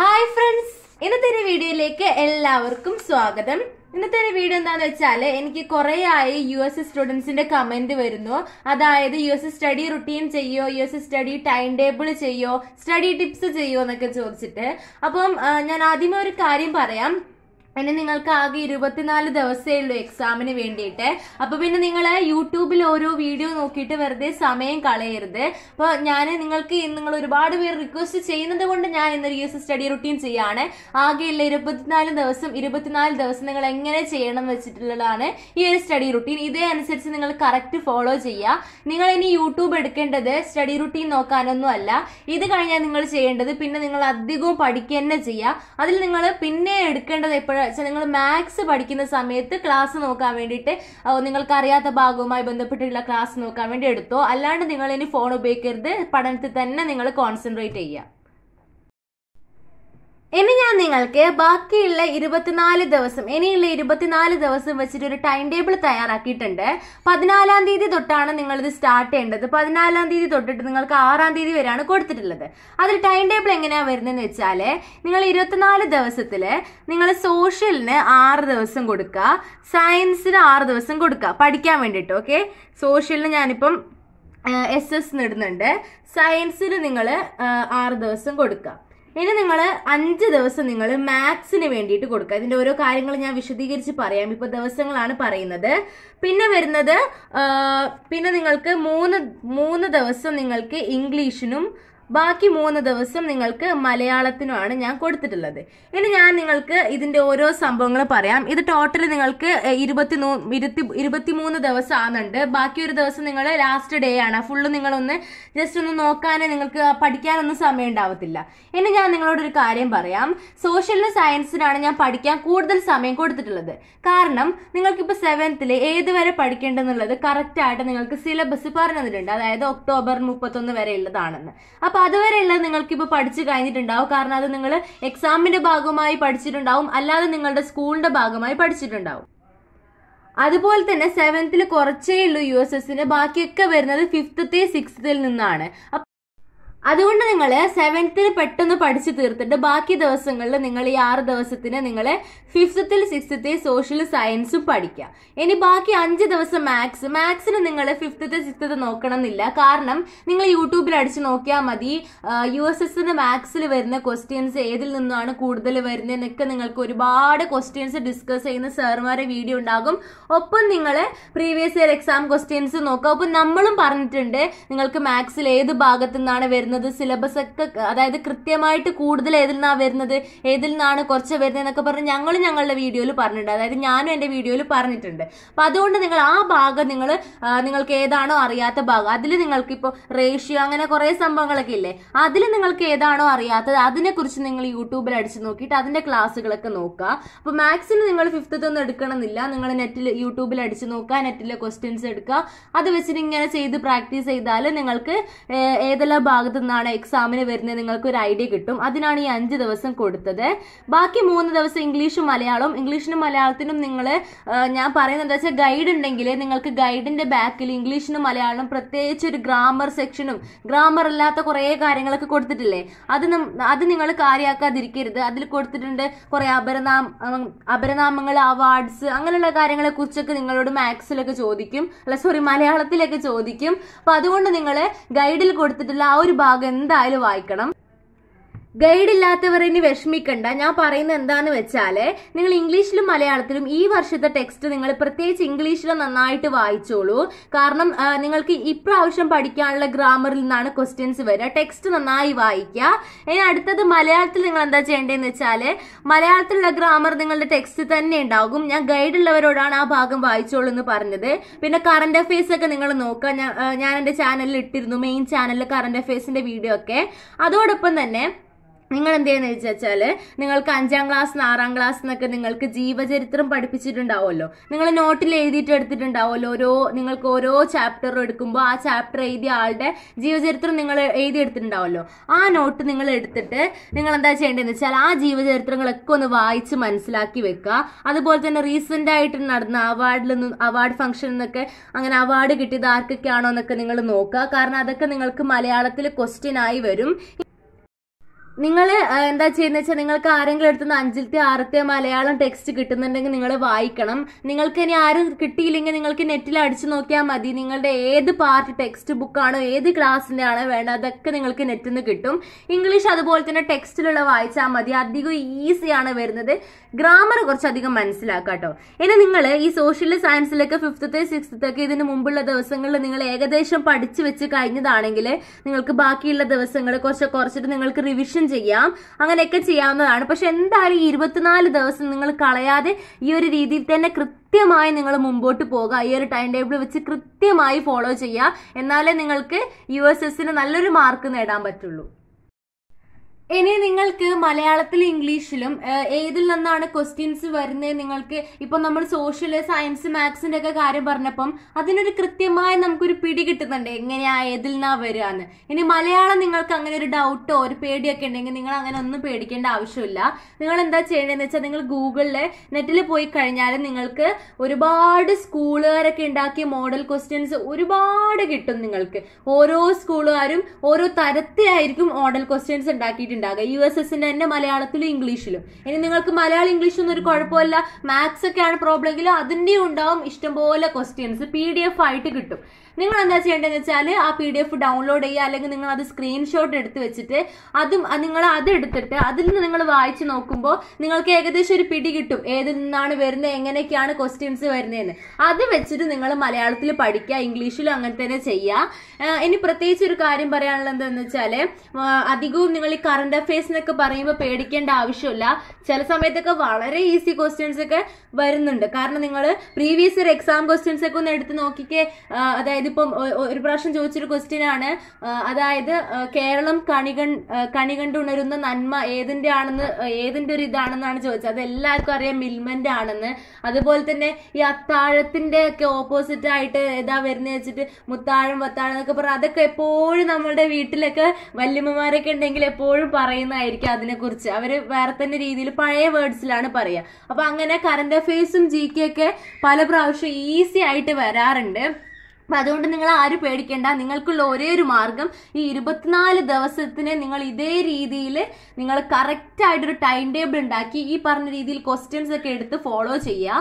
hi friends ഇന്നത്തെ ഒരു വീഡിയോയിലേക്ക് എല്ലാവർക്കും സ്വാഗതം ഇന്നത്തെ ഒരു വീഡിയോ എന്താന്ന് വെച്ചാൽ എനിക്ക് കുറെ ആയി യു എസ് സ്റ്റുഡൻസിന്റെ കമന്റ് വരുന്നു അതായത് യു എസ് സ്റ്റഡി റുട്ടീൻ ചെയ്യോ യു എസ് സ്റ്റഡി ടൈം ടേബിൾ ചെയ്യോ സ്റ്റഡി ടിപ്സ് ചെയ്യോ എന്നൊക്കെ ചോദിച്ചിട്ട് അപ്പം ഞാൻ ആദ്യമേ ഒരു കാര്യം പറയാം ഇനി നിങ്ങൾക്ക് ആകെ ഇരുപത്തിനാല് ദിവസമേ ഉള്ളൂ എക്സാമിന് വേണ്ടിയിട്ട് അപ്പൊ പിന്നെ നിങ്ങൾ യൂട്യൂബിൽ ഓരോ വീഡിയോ നോക്കിയിട്ട് വെറുതെ സമയം കളയരുത് അപ്പോൾ ഞാൻ നിങ്ങൾക്ക് നിങ്ങൾ ഒരുപാട് പേർ റിക്വസ്റ്റ് ചെയ്യുന്നത് കൊണ്ട് ഞാൻ ഇന്നൊരു എസ് സ്റ്റഡി റുട്ടീൻ ചെയ്യാണ് ഉള്ള ഇരുപത്തിനാല് ദിവസം ഇരുപത്തിനാല് ദിവസം നിങ്ങൾ എങ്ങനെ ചെയ്യണം എന്ന് വെച്ചിട്ടുള്ളതാണ് ഈ ഒരു സ്റ്റഡി റുട്ടീൻ ഇതേ അനുസരിച്ച് നിങ്ങൾ കറക്റ്റ് ഫോളോ ചെയ്യുക നിങ്ങൾ ഇനി യൂട്യൂബ് എടുക്കേണ്ടത് സ്റ്റഡി റുട്ടീൻ നോക്കാനൊന്നും അല്ല ഇത് കഴിഞ്ഞാൽ നിങ്ങൾ ചെയ്യേണ്ടത് പിന്നെ നിങ്ങൾ അധികവും പഠിക്കുക തന്നെ ചെയ്യുക അതിൽ നിങ്ങൾ പിന്നെ എടുക്കേണ്ടത് എപ്പോഴും വെച്ചാൽ നിങ്ങൾ മാത്സ് പഠിക്കുന്ന സമയത്ത് ക്ലാസ് നോക്കാൻ വേണ്ടിയിട്ട് നിങ്ങൾക്ക് അറിയാത്ത ഭാഗവുമായി ബന്ധപ്പെട്ടിട്ടുള്ള ക്ലാസ് നോക്കാൻ വേണ്ടി എടുത്തോ അല്ലാണ്ട് നിങ്ങൾ ഇനി ഫോൺ ഉപയോഗിക്കരുത് പഠനത്തിൽ തന്നെ നിങ്ങൾ കോൺസെൻട്രേറ്റ് ചെയ്യുക ഇനി ഞാൻ നിങ്ങൾക്ക് ബാക്കിയുള്ള ഇരുപത്തിനാല് ദിവസം ഇനിയുള്ള ഇരുപത്തിനാല് ദിവസം വെച്ചിട്ട് ഒരു ടൈം ടേബിൾ തയ്യാറാക്കിയിട്ടുണ്ട് പതിനാലാം തീയതി തൊട്ടാണ് നിങ്ങളിത് സ്റ്റാർട്ട് ചെയ്യേണ്ടത് പതിനാലാം തീയതി തൊട്ടിട്ട് നിങ്ങൾക്ക് ആറാം തീയതി വരെയാണ് കൊടുത്തിട്ടുള്ളത് അതിൽ ടൈം ടേബിൾ എങ്ങനെയാ വരുന്നതെന്ന് വെച്ചാൽ നിങ്ങൾ ഇരുപത്തിനാല് ദിവസത്തിൽ നിങ്ങൾ സോഷ്യലിന് ആറ് ദിവസം കൊടുക്കുക സയൻസിന് ആറ് ദിവസം കൊടുക്കുക പഠിക്കാൻ വേണ്ടിയിട്ട് ഓക്കെ സോഷ്യലിന് ഞാനിപ്പം എസ് എസ് നിടുന്നുണ്ട് സയൻസിന് നിങ്ങൾ ആറ് ദിവസം കൊടുക്കുക ഇനി നിങ്ങൾ അഞ്ച് ദിവസം നിങ്ങൾ മാത്സിന് വേണ്ടിയിട്ട് കൊടുക്കുക ഇതിൻ്റെ ഓരോ കാര്യങ്ങൾ ഞാൻ വിശദീകരിച്ച് പറയാം ഇപ്പോൾ ദിവസങ്ങളാണ് പറയുന്നത് പിന്നെ വരുന്നത് പിന്നെ നിങ്ങൾക്ക് മൂന്ന് മൂന്ന് ദിവസം നിങ്ങൾക്ക് ഇംഗ്ലീഷിനും ബാക്കി മൂന്ന് ദിവസം നിങ്ങൾക്ക് മലയാളത്തിനുമാണ് ഞാൻ കൊടുത്തിട്ടുള്ളത് ഇനി ഞാൻ നിങ്ങൾക്ക് ഇതിന്റെ ഓരോ സംഭവങ്ങൾ പറയാം ഇത് ടോട്ടൽ നിങ്ങൾക്ക് ഇരുപത്തി ഇരുപത്തി ഇരുപത്തിമൂന്ന് ദിവസം ആണെന്നുണ്ട് ബാക്കി ഒരു ദിവസം നിങ്ങൾ ലാസ്റ്റ് ഡേ ആണ് ഫുള്ള് നിങ്ങളൊന്ന് ജസ്റ്റ് ഒന്ന് നോക്കാനേ നിങ്ങൾക്ക് പഠിക്കാനൊന്നും സമയം ഉണ്ടാവത്തില്ല ഇനി ഞാൻ നിങ്ങളോട് ഒരു കാര്യം പറയാം സോഷ്യലിനും സയൻസിനാണ് ഞാൻ പഠിക്കാൻ കൂടുതൽ സമയം കൊടുത്തിട്ടുള്ളത് കാരണം നിങ്ങൾക്കിപ്പോൾ സെവൻത്തിൽ ഏത് വരെ പഠിക്കേണ്ടെന്നുള്ളത് കറക്റ്റായിട്ട് നിങ്ങൾക്ക് സിലബസ് പറഞ്ഞു തന്നിട്ടുണ്ട് അതായത് ഒക്ടോബർ മുപ്പത്തൊന്ന് വരെ ഉള്ളതാണെന്ന് അപ്പൊ അതുവരെയുള്ളത് ഇപ്പൊ പഠിച്ചു കഴിഞ്ഞിട്ടുണ്ടാവും കാരണം അത് നിങ്ങൾ എക്സാമിന്റെ ഭാഗമായി പഠിച്ചിട്ടുണ്ടാവും അല്ലാതെ നിങ്ങളുടെ സ്കൂളിന്റെ ഭാഗമായി പഠിച്ചിട്ടുണ്ടാവും അതുപോലെ തന്നെ സെവൻത്തിൽ കുറച്ചേ ഉള്ളൂ യു എസ് എസിന് ബാക്കിയൊക്കെ വരുന്നത് ഫിഫ്ത്തേ സിക്സ്ത്തിൽ നിന്നാണ് അതുകൊണ്ട് നിങ്ങൾ സെവൻത്തിന് പെട്ടെന്ന് പഠിച്ചു തീർത്തിട്ട് ബാക്കി ദിവസങ്ങളിൽ നിങ്ങൾ ഈ ആറ് ദിവസത്തിന് നിങ്ങൾ ഫിഫ്ത്തിൽ സിക്സ്ത്തിൽ സോഷ്യൽ സയൻസും പഠിക്കാം ഇനി ബാക്കി അഞ്ച് ദിവസം മാത്സ് മാത്സിന് നിങ്ങൾ ഫിഫ്ത്ത് സിക്സ്ത്ത് നോക്കണം എന്നില്ല കാരണം നിങ്ങൾ യൂട്യൂബിൽ അടിച്ച് നോക്കിയാൽ മതി യു എസ് എസിന് മാത്സിൽ വരുന്ന ക്വസ്റ്റ്യൻസ് ഏതിൽ നിന്നാണ് കൂടുതൽ എന്നൊക്കെ നിങ്ങൾക്ക് ഒരുപാട് ക്വസ്റ്റ്യൻസ് ഡിസ്കസ് ചെയ്യുന്ന സാറുമാരെ വീഡിയോ ഉണ്ടാകും ഒപ്പം നിങ്ങൾ പ്രീവിയസ് ഇയർ എക്സാം ക്വസ്റ്റ്യൻസ് നോക്കുക അപ്പം നമ്മളും പറഞ്ഞിട്ടുണ്ട് നിങ്ങൾക്ക് മാത്സിൽ ഏത് ഭാഗത്തു നിന്നാണ് വരുന്നത് വരുന്നത് സിലബസ് ഒക്കെ അതായത് കൃത്യമായിട്ട് കൂടുതൽ ഏതിൽ നിന്നാണ് വരുന്നത് ഏതിൽ നിന്നാണ് കുറച്ച് വരുന്നത് എന്നൊക്കെ പറഞ്ഞ് ഞങ്ങൾ ഞങ്ങളുടെ വീഡിയോയിൽ പറഞ്ഞിട്ടുണ്ട് അതായത് ഞാനും എൻ്റെ വീഡിയോയിൽ പറഞ്ഞിട്ടുണ്ട് അപ്പം അതുകൊണ്ട് നിങ്ങൾ ആ ഭാഗം നിങ്ങൾ നിങ്ങൾക്ക് ഏതാണോ അറിയാത്ത ഭാഗം അതിൽ നിങ്ങൾക്കിപ്പോൾ റേഷ്യോ അങ്ങനെ കുറേ സംഭവങ്ങളൊക്കെ ഇല്ലേ അതിൽ നിങ്ങൾക്ക് ഏതാണോ അറിയാത്തത് അതിനെക്കുറിച്ച് നിങ്ങൾ യൂട്യൂബിൽ അടിച്ച് നോക്കിയിട്ട് അതിൻ്റെ ക്ലാസ്സുകളൊക്കെ നോക്കുക അപ്പോൾ മാത്സിന് നിങ്ങൾ ഫിഫ്ത്ത് ഒന്നും എടുക്കണമെന്നില്ല നിങ്ങൾ നെറ്റിൽ യൂട്യൂബിൽ അടിച്ച് നോക്കുക നെറ്റിലെ ക്വസ്റ്റ്യൻസ് എടുക്കുക അത് വെച്ചിട്ട് ഇങ്ങനെ ചെയ്ത് പ്രാക്ടീസ് ചെയ്താൽ നിങ്ങൾക്ക് ഏതെല്ലാം ഭാഗത്ത് നിന്നാണ് എക്സാമിന് വരുന്നത് നിങ്ങൾക്ക് ഒരു ഐഡിയ കിട്ടും അതിനാണ് ഈ അഞ്ച് ദിവസം കൊടുത്തത് ബാക്കി മൂന്ന് ദിവസം ഇംഗ്ലീഷും മലയാളവും ഇംഗ്ലീഷിനും മലയാളത്തിനും നിങ്ങൾ ഞാൻ പറയുന്നത് എന്താ വെച്ചാൽ ഗൈഡ് ഉണ്ടെങ്കിൽ നിങ്ങൾക്ക് ഗൈഡിന്റെ ബാക്കിൽ ഇംഗ്ലീഷിനും മലയാളം പ്രത്യേകിച്ച് ഒരു ഗ്രാമർ സെക്ഷനും ഗ്രാമർ അല്ലാത്ത കുറേ കാര്യങ്ങളൊക്കെ കൊടുത്തിട്ടില്ലേ അത് അത് നിങ്ങൾ കാര്യമാക്കാതിരിക്കരുത് അതിൽ കൊടുത്തിട്ടുണ്ട് കുറേ അപരനാമ അപരനാമങ്ങൾ അവാർഡ്സ് അങ്ങനെയുള്ള കാര്യങ്ങളെ കുറിച്ചൊക്കെ നിങ്ങളോട് മാത്സിലൊക്കെ ചോദിക്കും അല്ല സോറി മലയാളത്തിലൊക്കെ ചോദിക്കും അപ്പോൾ അതുകൊണ്ട് നിങ്ങൾ ഗൈഡിൽ കൊടുത്തിട്ടുള്ള ആ ഒരു ഭാഗം എന്തായാലും വായിക്കണം ഗൈഡ് ഇല്ലാത്തവർ ഇനി വിഷമിക്കണ്ട ഞാൻ പറയുന്നത് എന്താന്ന് വെച്ചാൽ നിങ്ങൾ ഇംഗ്ലീഷിലും മലയാളത്തിലും ഈ വർഷത്തെ ടെക്സ്റ്റ് നിങ്ങൾ പ്രത്യേകിച്ച് ഇംഗ്ലീഷിൽ നന്നായിട്ട് വായിച്ചോളൂ കാരണം നിങ്ങൾക്ക് ഇപ്രാവശ്യം പഠിക്കാനുള്ള ഗ്രാമറിൽ നിന്നാണ് ക്വസ്റ്റ്യൻസ് വരിക ടെക്സ്റ്റ് നന്നായി വായിക്കുക ഇനി അടുത്തത് മലയാളത്തിൽ നിങ്ങൾ എന്താ ചെയ്യേണ്ടതെന്ന് വെച്ചാൽ മലയാളത്തിലുള്ള ഗ്രാമർ നിങ്ങളുടെ ടെക്സ്റ്റ് തന്നെ ഉണ്ടാകും ഞാൻ ഗൈഡ് ഉള്ളവരോടാണ് ആ ഭാഗം വായിച്ചോളൂ എന്ന് പറഞ്ഞത് പിന്നെ കറണ്ട് അഫയേഴ്സ് ഒക്കെ നിങ്ങൾ നോക്കുക ഞാൻ എന്റെ ചാനലിൽ ഇട്ടിരുന്നു മെയിൻ ചാനലിൽ കറണ്ട് അഫയേഴ്സിന്റെ വീഡിയോ ഒക്കെ അതോടൊപ്പം തന്നെ നിങ്ങൾ എന്ത് ചെയ്യുന്നത് വെച്ചാൽ നിങ്ങൾക്ക് അഞ്ചാം ക്ലാസ് ആറാം ക്ലാസ് എന്നൊക്കെ നിങ്ങൾക്ക് ജീവചരിത്രം പഠിപ്പിച്ചിട്ടുണ്ടാവുമല്ലോ നിങ്ങൾ നോട്ടിൽ എഴുതിയിട്ട് എടുത്തിട്ടുണ്ടാവുമല്ലോ ഓരോ നിങ്ങൾക്ക് ഓരോ ചാപ്റ്റർ എടുക്കുമ്പോൾ ആ ചാപ്റ്റർ എഴുതിയ ആളുടെ ജീവചരിത്രം നിങ്ങൾ എഴുതി എടുത്തിട്ടുണ്ടാവുമല്ലോ ആ നോട്ട് നിങ്ങൾ എടുത്തിട്ട് നിങ്ങൾ എന്താ ചെയ്യേണ്ടതെന്ന് വെച്ചാൽ ആ ജീവചരിത്രങ്ങളൊക്കെ ഒന്ന് വായിച്ച് മനസ്സിലാക്കി വെക്കുക അതുപോലെ തന്നെ റീസെൻ്റ് ആയിട്ട് നടന്ന അവാർഡിൽ അവാർഡ് ഫംഗ്ഷൻ എന്നൊക്കെ അങ്ങനെ അവാർഡ് കിട്ടിയത് ആർക്കൊക്കെയാണോ എന്നൊക്കെ നിങ്ങൾ നോക്കുക കാരണം അതൊക്കെ നിങ്ങൾക്ക് മലയാളത്തിൽ ക്വസ്റ്റ്യൻ ആയി വരും നിങ്ങൾ എന്താ ചെയ്യുന്ന വെച്ചാൽ നിങ്ങൾക്ക് ആരെങ്കിലും എടുത്തുന്ന അഞ്ചിലത്തെ ആറത്തെ മലയാളം ടെക്സ്റ്റ് കിട്ടുന്നുണ്ടെങ്കിൽ നിങ്ങൾ വായിക്കണം നിങ്ങൾക്ക് ഇനി ആരും കിട്ടിയില്ലെങ്കിൽ നിങ്ങൾക്ക് നെറ്റിൽ അടിച്ചു നോക്കിയാൽ മതി നിങ്ങളുടെ ഏത് പാർട്ട് ടെക്സ്റ്റ് ബുക്കാണോ ഏത് ക്ലാസ്സിൻ്റെ ആണോ വേണ്ട അതൊക്കെ നിങ്ങൾക്ക് നെറ്റിൽ നിന്ന് കിട്ടും ഇംഗ്ലീഷ് അതുപോലെ തന്നെ ടെക്സ്റ്റിലുള്ള വായിച്ചാൽ മതി അധികം ഈസിയാണ് വരുന്നത് ഗ്രാമർ കുറച്ചധികം മനസ്സിലാക്കാം കേട്ടോ ഇനി നിങ്ങൾ ഈ സോഷ്യൽ സയൻസിലൊക്കെ ഫിഫ്ത്തത്തെ സിക്സ്ത്തൊക്കെ ഇതിന് മുമ്പുള്ള ദിവസങ്ങളിൽ നിങ്ങൾ ഏകദേശം പഠിച്ചു വെച്ച് കഴിഞ്ഞതാണെങ്കിൽ നിങ്ങൾക്ക് ബാക്കിയുള്ള ദിവസങ്ങൾ കുറച്ച് കുറച്ചിട്ട് നിങ്ങൾക്ക് റിവിഷൻ ചെയ്യാം അങ്ങനെയൊക്കെ ചെയ്യാവുന്നതാണ് പക്ഷെ എന്തായാലും ഈ ഇരുപത്തിനാല് ദിവസം നിങ്ങൾ കളയാതെ ഈ ഒരു രീതിയിൽ തന്നെ കൃത്യമായി നിങ്ങൾ മുമ്പോട്ട് പോകുക ഈ ഒരു ടൈം ടേബിൾ വെച്ച് കൃത്യമായി ഫോളോ ചെയ്യുക എന്നാലേ നിങ്ങൾക്ക് യു എസ് എസിന് നല്ലൊരു മാർക്ക് നേടാൻ പറ്റുള്ളൂ ഇനി നിങ്ങൾക്ക് മലയാളത്തിലും ഇംഗ്ലീഷിലും ഏതിൽ നിന്നാണ് ക്വസ്റ്റ്യൻസ് വരുന്നത് നിങ്ങൾക്ക് ഇപ്പൊ നമ്മൾ സോഷ്യൽ സയൻസ് മാത്സിന്റെ ഒക്കെ കാര്യം പറഞ്ഞപ്പം അതിനൊരു കൃത്യമായി നമുക്കൊരു പിടി കിട്ടുന്നുണ്ട് എങ്ങനെയാ ഏതിൽ നിന്നാ വരികയെന്ന് ഇനി മലയാളം നിങ്ങൾക്ക് അങ്ങനെ ഒരു ഡൗട്ടോ ഒരു പേടിയൊക്കെ ഉണ്ടെങ്കിൽ നിങ്ങൾ അങ്ങനെ ഒന്നും പേടിക്കേണ്ട ആവശ്യമില്ല നിങ്ങൾ എന്താ ചെയ്യേണ്ടതെന്ന് വെച്ചാൽ നിങ്ങൾ ഗൂഗിളിൽ നെറ്റിൽ പോയി കഴിഞ്ഞാൽ നിങ്ങൾക്ക് ഒരുപാട് സ്കൂളുകാരൊക്കെ ഉണ്ടാക്കിയ മോഡൽ ക്വസ്റ്റ്യൻസ് ഒരുപാട് കിട്ടും നിങ്ങൾക്ക് ഓരോ സ്കൂളുകാരും ഓരോ തരത്തിലായിരിക്കും മോഡൽ ക്വസ്റ്റ്യൻസ് ഉണ്ടാക്കിയിട്ടുണ്ട് ഉണ്ടാകുക യു എസ് എസിന്റെ തന്നെ മലയാളത്തിലും ഇംഗ്ലീഷിലും ഇനി നിങ്ങൾക്ക് മലയാളം ഇംഗ്ലീഷ് ഒന്നും ഒരു കുഴപ്പമില്ല മാത്സ് ഒക്കെയാണ് പ്രോബ്ലം എങ്കിലും അതിൻ്റെയും ഉണ്ടാവും ഇഷ്ടംപോലെ ക്വസ്റ്റ്യൻസ് പി ഡി എഫ് ആയിട്ട് കിട്ടും നിങ്ങൾ എന്താ ചെയ്യേണ്ടതെന്ന് വെച്ചാൽ ആ പി ഡി എഫ് ഡൗൺലോഡ് ചെയ്യുക അല്ലെങ്കിൽ നിങ്ങൾ അത് സ്ക്രീൻഷോട്ട് എടുത്ത് വെച്ചിട്ട് അതും നിങ്ങൾ അത് എടുത്തിട്ട് അതിൽ നിന്ന് നിങ്ങൾ വായിച്ചു നോക്കുമ്പോൾ നിങ്ങൾക്ക് ഏകദേശം ഒരു പിടി കിട്ടും ഏതിൽ നിന്നാണ് വരുന്നത് എങ്ങനെയൊക്കെയാണ് ക്വസ്റ്റ്യൻസ് വരുന്നതെന്ന് അത് വെച്ചിട്ട് നിങ്ങൾ മലയാളത്തിൽ പഠിക്കുക ഇംഗ്ലീഷിലും അങ്ങനെ തന്നെ ചെയ്യുക ഇനി പ്രത്യേകിച്ച് ഒരു കാര്യം പറയാനുള്ളത് എന്താണെന്ന് വെച്ചാൽ അധികവും നിങ്ങൾ ഈ കറണ്ട് അഫയേഴ്സ് എന്നൊക്കെ പറയുമ്പോൾ പേടിക്കേണ്ട ആവശ്യമില്ല ചില സമയത്തൊക്കെ വളരെ ഈസി ക്വസ്റ്റ്യൻസ് ഒക്കെ വരുന്നുണ്ട് കാരണം നിങ്ങൾ പ്രീവിയസ് ഇയർ എക്സാം ക്വസ്റ്റ്യൻസ് ഒക്കെ ഒന്ന് എടുത്ത് നോക്കിക്കേ അതായത് ഇതിപ്പം ഒരു പ്രാവശ്യം ചോദിച്ചൊരു ക്വസ്റ്റ്യൻ ആണ് അതായത് കേരളം കണികൺ കണികണ്ടുണരുന്ന നന്മ ഏതിന്റെ ആണെന്ന് ഏതിന്റെ ഒരു ഇതാണെന്നാണ് ചോദിച്ചത് അത് എല്ലാവർക്കും അറിയാം മിൽമന്റെ ആണെന്ന് അതുപോലെ തന്നെ ഈ അത്താഴത്തിന്റെ ഒക്കെ ഓപ്പോസിറ്റ് ആയിട്ട് ഏതാ വരുന്നത് വെച്ചിട്ട് മുത്താഴം വത്താഴം എന്നൊക്കെ പറഞ്ഞാൽ അതൊക്കെ എപ്പോഴും നമ്മളുടെ വീട്ടിലൊക്കെ വല്യമ്മമാരൊക്കെ ഉണ്ടെങ്കിൽ എപ്പോഴും പറയുന്നതായിരിക്കും അതിനെക്കുറിച്ച് അവർ വേറെ തന്നെ രീതിയിൽ പഴയ വേർഡ്സിലാണ് പറയുക അപ്പോൾ അങ്ങനെ കറണ്ട് അഫേഴ്സും ജി കെ ഒക്കെ പല പ്രാവശ്യം ഈസി ആയിട്ട് വരാറുണ്ട് അപ്പം അതുകൊണ്ട് നിങ്ങൾ ആരും പേടിക്കേണ്ട നിങ്ങൾക്കുള്ള ഒരേ ഒരു മാർഗം ഈ ഇരുപത്തിനാല് ദിവസത്തിന് നിങ്ങൾ ഇതേ രീതിയിൽ നിങ്ങൾ കറക്റ്റായിട്ടൊരു ടൈം ടേബിൾ ഉണ്ടാക്കി ഈ പറഞ്ഞ രീതിയിൽ ക്വസ്റ്റ്യൻസ് ഒക്കെ എടുത്ത് ഫോളോ ചെയ്യുക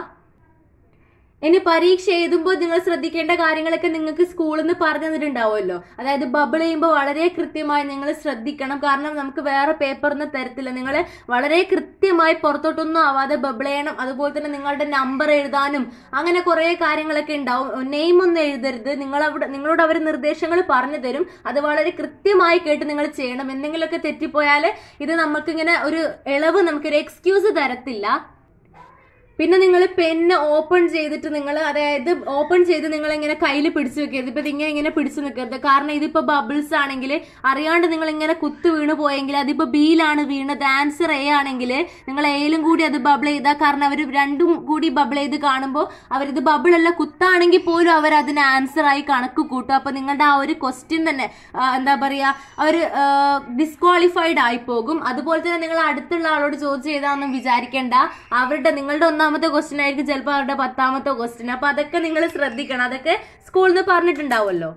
ഇനി പരീക്ഷ എഴുതുമ്പോൾ നിങ്ങൾ ശ്രദ്ധിക്കേണ്ട കാര്യങ്ങളൊക്കെ നിങ്ങൾക്ക് സ്കൂളിൽ നിന്ന് പറഞ്ഞു തന്നിട്ടുണ്ടാവുമല്ലോ അതായത് ബബിൾ ചെയ്യുമ്പോൾ വളരെ കൃത്യമായി നിങ്ങൾ ശ്രദ്ധിക്കണം കാരണം നമുക്ക് വേറെ പേപ്പറിന് തരത്തില്ല നിങ്ങൾ വളരെ കൃത്യമായി പുറത്തോട്ടൊന്നും ആവാതെ ബബിൾ ചെയ്യണം അതുപോലെ തന്നെ നിങ്ങളുടെ നമ്പർ എഴുതാനും അങ്ങനെ കുറേ കാര്യങ്ങളൊക്കെ ഉണ്ടാവും നെയിം ഒന്നും എഴുതരുത് നിങ്ങൾ അവിടെ നിങ്ങളോട് അവർ നിർദ്ദേശങ്ങൾ പറഞ്ഞു തരും അത് വളരെ കൃത്യമായി കേട്ട് നിങ്ങൾ ചെയ്യണം എന്തെങ്കിലുമൊക്കെ തെറ്റിപ്പോയാൽ ഇത് നമുക്കിങ്ങനെ ഒരു ഇളവ് നമുക്കൊരു എക്സ്ക്യൂസ് തരത്തില്ല പിന്നെ നിങ്ങൾ പെന്ന് ഓപ്പൺ ചെയ്തിട്ട് നിങ്ങൾ അതായത് ഓപ്പൺ ചെയ്ത് നിങ്ങൾ ഇങ്ങനെ കയ്യിൽ പിടിച്ചു വെക്കരുത് ഇപ്പൊ ഇങ്ങനെ ഇങ്ങനെ പിടിച്ചു നിൽക്കരുത് കാരണം ഇതിപ്പോ ബബിൾസ് ആണെങ്കിൽ അറിയാണ്ട് നിങ്ങൾ ഇങ്ങനെ കുത്തു വീണ് പോയെങ്കിൽ അതിപ്പോ ബിയിലാണ് വീണത് ആൻസർ എ ആണെങ്കിൽ നിങ്ങൾ എയിലും കൂടി അത് ബബിൾ ചെയ്താൽ കാരണം അവർ രണ്ടും കൂടി ബബിൾ ചെയ്ത് കാണുമ്പോൾ അവരിത് ബബിൾ അല്ല കുത്താണെങ്കിൽ പോലും അവർ അതിന് ആൻസർ ആയി കണക്ക് കൂട്ടും അപ്പൊ നിങ്ങളുടെ ആ ഒരു ക്വസ്റ്റ്യൻ തന്നെ എന്താ പറയാ അവർ ഡിസ്ക്വാളിഫൈഡ് ആയി പോകും അതുപോലെ തന്നെ നിങ്ങൾ അടുത്തുള്ള ആളോട് ചോദിച്ചു ഒന്നും വിചാരിക്കേണ്ട അവരുടെ നിങ്ങളുടെ ഒന്ന് ഒൻപതാമത്തെ ക്വസ്റ്റ്യൻ ആയിരിക്കും ചിലപ്പോൾ അവരുടെ പത്താമത്തെ ക്വസ്റ്റ്യൻ അപ്പോൾ അതൊക്കെ നിങ്ങൾ ശ്രദ്ധിക്കണം അതൊക്കെ സ്കൂളിൽ നിന്ന് പറഞ്ഞിട്ടുണ്ടാവുമല്ലോ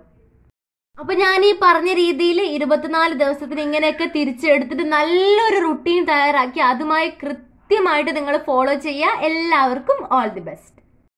അപ്പോൾ ഞാൻ ഈ പറഞ്ഞ രീതിയിൽ ഇരുപത്തിനാല് ദിവസത്തിന് ഇങ്ങനെയൊക്കെ തിരിച്ചെടുത്തിട്ട് നല്ലൊരു റുട്ടീൻ തയ്യാറാക്കി അതുമായി കൃത്യമായിട്ട് നിങ്ങൾ ഫോളോ ചെയ്യുക എല്ലാവർക്കും ഓൾ ദി ബെസ്റ്റ്